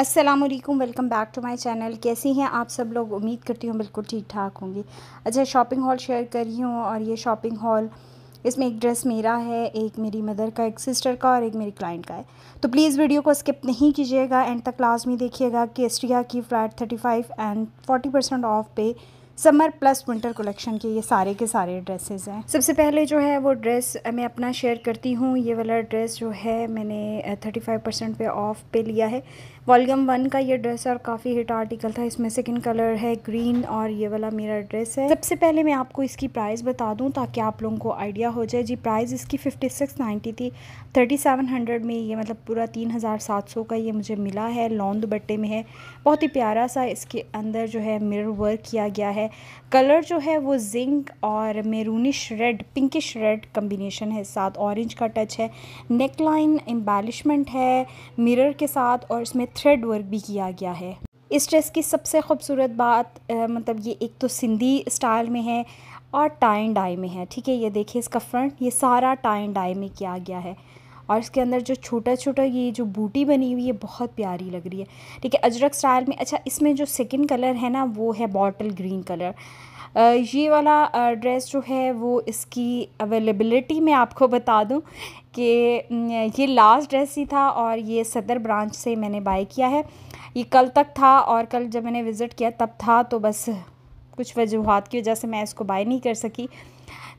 अस्सलाम वालेकुम welcome back to my channel कैसी हैं आप सब लोग उम्मीद करती हूँ बिल्कुल ठीक ठाक होंगी अच्छा शॉपिंग हॉल शेयर कर रही हूँ और ये शॉपिंग हॉल इसमें एक ड्रेस मेरा है एक मेरी मदर का एक सिस्टर का और एक मेरी क्लाइंट का है तो प्लीज़ वीडियो को स्किप नहीं कीजिएगा एंड तक लाजमी देखिएगा केस्ट्रिया की flat thirty five and forty percent off पे समर प्लस विंटर कलेक्शन के ये सारे के सारे ड्रेसेस हैं सबसे पहले जो है वो ड्रेस मैं अपना शेयर करती हूँ ये वाला ड्रेस जो है मैंने थर्टी फाइव परसेंट पे ऑफ पे लिया है वॉल्यूम वन का ये ड्रेस और काफ़ी हिट आर्टिकल था इसमें सेकंड कलर है ग्रीन और ये वाला मेरा ड्रेस है सबसे पहले मैं आपको इसकी प्राइस बता दूँ ताकि आप लोगों को आइडिया हो जाए जी प्राइस इसकी फिफ्टी सिक्स थी थर्टी सेवन हंड्रेड में ये मतलब पूरा तीन हज़ार सात सौ का ये मुझे मिला है लॉन्द दुपट्टे में है बहुत ही प्यारा सा इसके अंदर जो है मिरर वर्क किया गया है कलर जो है वो जिंक और maroonish red pinkish red combination है साथ ऑरेंज का टच है नेक लाइन एम्बेलिशमेंट है मिरर के साथ और इसमें थ्रेड वर्क भी किया गया है इस ड्रेस की सबसे खूबसूरत बात आ, मतलब ये एक तो सिंधी स्टाइल में है और टाइन डाई में है ठीक है ये देखिए इसका फ्रंट ये सारा टाइन डाई में किया गया है और इसके अंदर जो छोटा छोटा ये जो बूटी बनी हुई है बहुत प्यारी लग रही है ठीक है अजरक स्टाइल में अच्छा इसमें जो सेकेंड कलर है ना वो है बॉटल ग्रीन कलर ये वाला ड्रेस जो है वो इसकी अवेलेबिलिटी में आपको बता दूं कि ये लास्ट ड्रेस ही था और ये सदर ब्रांच से मैंने बाय किया है ये कल तक था और कल जब मैंने विज़िट किया तब था तो बस कुछ वजूहत की वजह से मैं इसको बाय नहीं कर सकी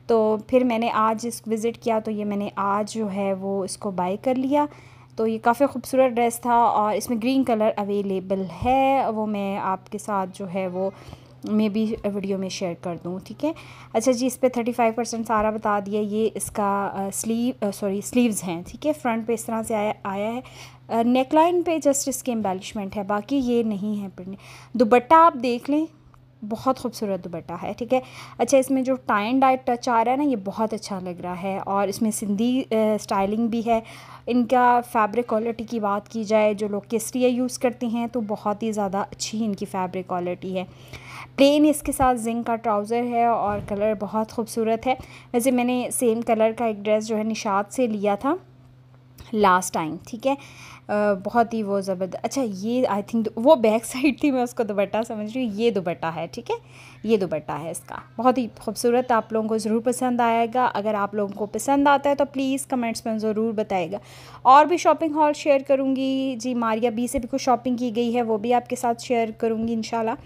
तो फिर मैंने आज इस विज़िट किया तो ये मैंने आज जो है वो इसको बाई कर लिया तो ये काफ़ी खूबसूरत ड्रेस था और इसमें ग्रीन कलर अवेलेबल है वो मैं आपके साथ जो है वो मे भी वीडियो में शेयर कर दूँ ठीक है अच्छा जी इस पर थर्टी फाइव परसेंट सारा बता दिया ये इसका स्लीव सॉरी स्लीव्स हैं ठीक है फ्रंट पे इस तरह से आया आया है नेकलाइन पे जस्ट इसकी एम्बेलिशमेंट है बाकी ये नहीं है प्रिंट दुपट्टा आप देख लें बहुत खूबसूरत दुपट्टा है ठीक है अच्छा इसमें जो टाइन डाइट टच आ रहा है ना ये बहुत अच्छा लग रहा है और इसमें सिंधी स्टाइलिंग भी है इनका फैब्रिक क्वालिटी की बात की जाए जो लोग केसरिया यूज़ करते हैं तो बहुत ही ज़्यादा अच्छी इनकी फैब्रिक क्वालिटी है प्लेन इसके साथ जिंक का ट्राउज़र है और कलर बहुत खूबसूरत है वैसे मैंने सेम कलर का एक ड्रेस जो है निशात से लिया था लास्ट टाइम ठीक है बहुत ही वो ज़बरदस्त अच्छा ये आई थिंक वो बैक साइड थी मैं उसको दुपट्टा समझ रही हूँ ये दुपट्टा है ठीक है ये दुपट्टा है इसका बहुत ही खूबसूरत आप लोगों को ज़रूर पसंद आएगा अगर आप लोगों को पसंद आता है तो प्लीज़ कमेंट्स में ज़रूर बताएगा और भी शॉपिंग हॉल शेयर करूँगी जी मारिया बी से भी कुछ शॉपिंग की गई है वो भी आपके साथ शेयर करूँगी इन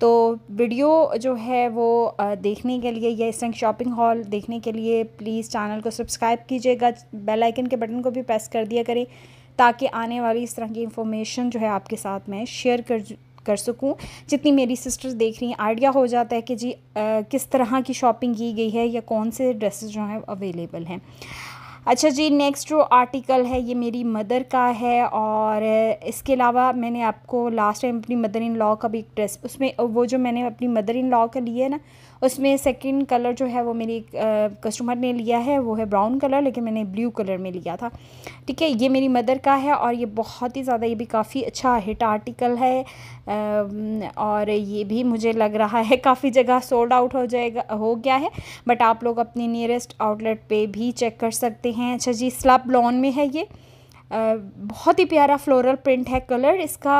तो वीडियो जो है वो देखने के लिए या इस शॉपिंग हॉल देखने के लिए प्लीज़ चैनल को सब्सक्राइब कीजिएगा बेलाइकन के बटन को भी प्रेस कर दिया करें ताकि आने वाली इस तरह की इन्फॉर्मेशन जो है आपके साथ मैं शेयर कर कर सकूं जितनी मेरी सिस्टर्स देख रही हैं आइडिया हो जाता है कि जी आ, किस तरह की शॉपिंग की गई है या कौन से ड्रेसेस जो हैं अवेलेबल हैं अच्छा जी नेक्स्ट जो आर्टिकल है ये मेरी मदर का है और इसके अलावा मैंने आपको लास्ट टाइम अपनी मदर इन लॉ का भी एक ड्रेस उसमें वो जो मैंने अपनी मदर इन लॉ का लिया है ना उसमें सेकंड कलर जो है वो मेरी कस्टमर ने लिया है वो है ब्राउन कलर लेकिन मैंने ब्लू कलर में लिया था ठीक है ये मेरी मदर का है और ये बहुत ही ज़्यादा ये भी काफ़ी अच्छा हिट आर्टिकल है और ये भी मुझे लग रहा है काफ़ी जगह सोल्ड आउट हो जाएगा हो गया है बट आप लोग अपनी नियरेस्ट आउटलेट पर भी चेक कर सकते सकते हैं अच्छा जी स्लब लॉन में है ये बहुत ही प्यारा फ्लोरल प्रिंट है कलर इसका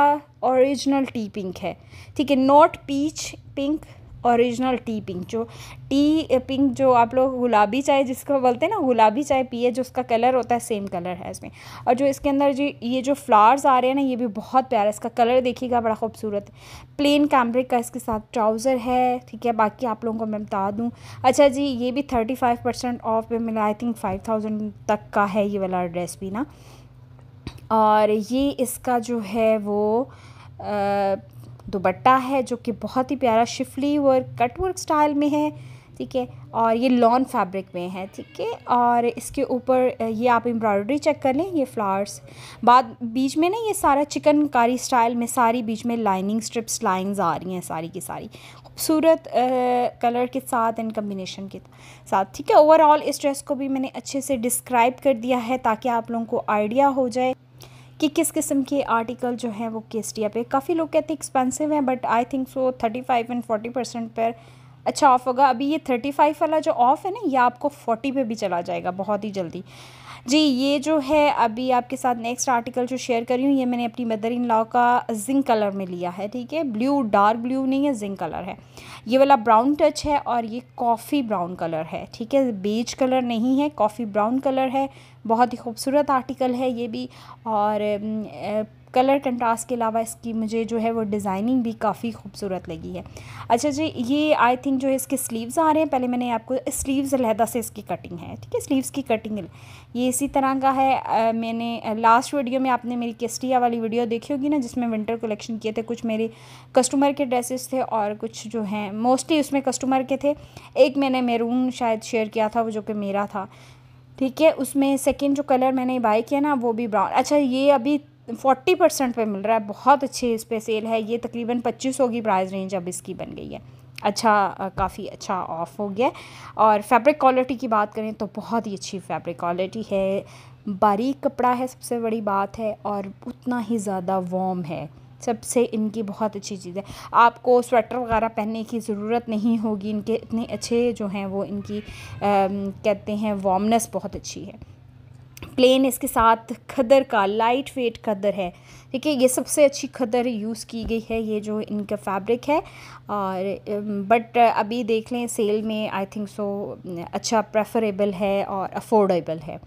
ओरिजिनल टी पिंक है ठीक है not peach pink original tea pink जो टी पिंक जो आप लोग गुलाबी चाय जिसको बोलते हैं ना गुलाबी चाय पिए जो उसका कलर होता है सेम कलर है इसमें और जो इसके अंदर जो ये जो फ्लावर्स आ रहे हैं ना ये भी बहुत प्यारा है इसका कलर देखिएगा बड़ा खूबसूरत है प्लेन कैमरिक का इसके साथ ट्राउज़र है ठीक है बाकी आप लोगों को मैं बता दूँ अच्छा जी ये भी थर्टी फाइव परसेंट ऑफ पे मिला आई थिंक फाइव थाउजेंड तक का है ये वाला ड्रेस भी ना और ये इसका जो है वो आ, दुबट्टा है जो कि बहुत ही प्यारा schiffli work cut work style में है ठीक है और ये लॉन फैब्रिक में है ठीक है और इसके ऊपर ये आप एम्ब्रॉयडरी चेक कर लें ये फ्लावर्स बाद बीच में ना ये सारा चिकनकारी स्टाइल में सारी बीच में लाइनिंग स्ट्रिप्स लाइंस आ रही हैं सारी की सारी खूबसूरत कलर के साथ एंड कम्बिनेशन के साथ ठीक है ओवरऑल इस ड्रेस को भी मैंने अच्छे से डिस्क्राइब कर दिया है ताकि आप लोगों को आइडिया हो जाए कि किस किस्म के आर्टिकल जो हैं वो केस्टिया पे काफ़ी लोग कहते हैं एक्सपेंसिव हैं but I think so thirty five and forty percent पर अच्छा ऑफ़ होगा अभी ये थर्टी फाइव वाला जो ऑफ़ है ना ये आपको फोर्टी पे भी चला जाएगा बहुत ही जल्दी जी ये जो है अभी आपके साथ नेक्स्ट आर्टिकल जो शेयर करी हूँ ये मैंने अपनी मदर इन लॉ का जिंक कलर में लिया है ठीक है ब्लू डार्क ब्लू नहीं है जिंक कलर है ये वाला ब्राउन टच है और ये कॉफ़ी ब्राउन कलर है ठीक है बेज कलर नहीं है कॉफ़ी ब्राउन कलर है बहुत ही खूबसूरत आर्टिकल है ये भी और कलर कंट्रास्ट के अलावा इसकी मुझे जो है वो डिज़ाइनिंग भी काफ़ी खूबसूरत लगी है अच्छा जी ये आई थिंक जो है इसके स्लीव्स आ रहे हैं पहले मैंने आपको स्लीव्स लहदा से इसकी कटिंग है ठीक है स्लीव्स की कटिंग ये इसी तरह का है आ, मैंने लास्ट वीडियो में आपने मेरी केस्टिया वाली वीडियो देखी होगी ना जिसमें विंटर कलेक्शन किए थे कुछ मेरे कस्टमर के ड्रेसेस थे और कुछ जो हैं मोस्टली उसमें कस्टमर के थे एक मैंने मेरून शायद शेयर किया था वो जो कि मेरा था ठीक है उसमें सेकेंड जो कलर मैंने बाई किया ना वो भी ब्राउन अच्छा ये अभी फोर्टी परसेंट पर मिल रहा है बहुत अच्छे इस पर सेल है ये तकरीबन पच्चीस सौ की प्राइस रेंज अब इसकी बन गई है अच्छा काफ़ी अच्छा ऑफ हो गया और फैब्रिक क्वालिटी की बात करें तो बहुत ही अच्छी फैब्रिक क्वालिटी है बारीक कपड़ा है सबसे बड़ी बात है और उतना ही ज़्यादा वॉम है सबसे इनकी बहुत अच्छी चीज़ है आपको स्वेटर वगैरह पहनने की ज़रूरत नहीं होगी इनके इतने अच्छे जो हैं वो इनकी आ, कहते हैं वार्मनेस बहुत अच्छी है प्लेन इसके साथ खदर का लाइट वेट खदर है ठीक है ये सबसे अच्छी खदर यूज़ की गई है ये जो इनका फैब्रिक है और बट um, uh, अभी देख लें सेल में आई थिंक सो अच्छा प्रेफरेबल है और अफोर्डेबल है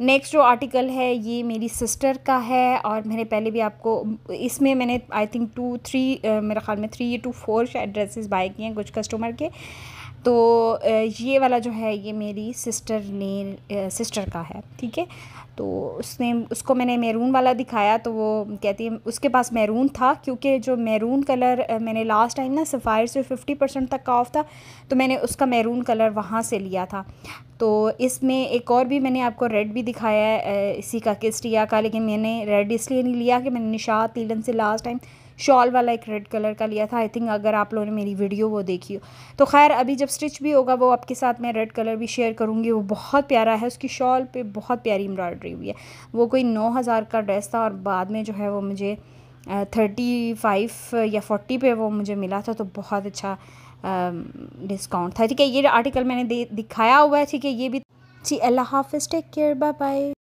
नेक्स्ट जो आर्टिकल है ये मेरी सिस्टर का है और मैंने पहले भी आपको इसमें मैंने आई थिंक टू थ्री मेरे ख्याल में थ्री टू फोर शायद ड्रेसेस बाय किए हैं कुछ कस्टमर के तो ये वाला जो है ये मेरी सिस्टर ने सिस्टर का है ठीक है तो उसने उसको मैंने मैरून वाला दिखाया तो वो कहती है उसके पास मैरून था क्योंकि जो मैरून कलर मैंने लास्ट टाइम ना सफ़ायर से फिफ्टी परसेंट तक का ऑफ था तो मैंने उसका मैरून कलर वहाँ से लिया था तो इसमें एक और भी मैंने आपको रेड भी दिखाया है इसी का किस्टिया का लेकिन मैंने रेड इसलिए नहीं लिया कि मैंने निशात लीलन से लास्ट टाइम शॉल वाला एक रेड कलर का लिया था आई थिंक अगर आप लोगों ने मेरी वीडियो वो देखी हो तो खैर अभी जब स्टिच भी होगा वो आपके साथ मैं रेड कलर भी शेयर करूँगी वो बहुत प्यारा है उसकी शॉल पर बहुत प्यारी एम्ब्रॉयडरी हुई है वो कोई नौ हज़ार का ड्रेस था और बाद में जो है वो मुझे थर्टी फाइव या फोर्टी पे वो मुझे मिला था तो बहुत अच्छा डिस्काउंट था ठीक है ये आर्टिकल मैंने दिखाया हुआ है ठीक है ये भी जी अल्लाह हाफिज़ टेक केयर बाय बाय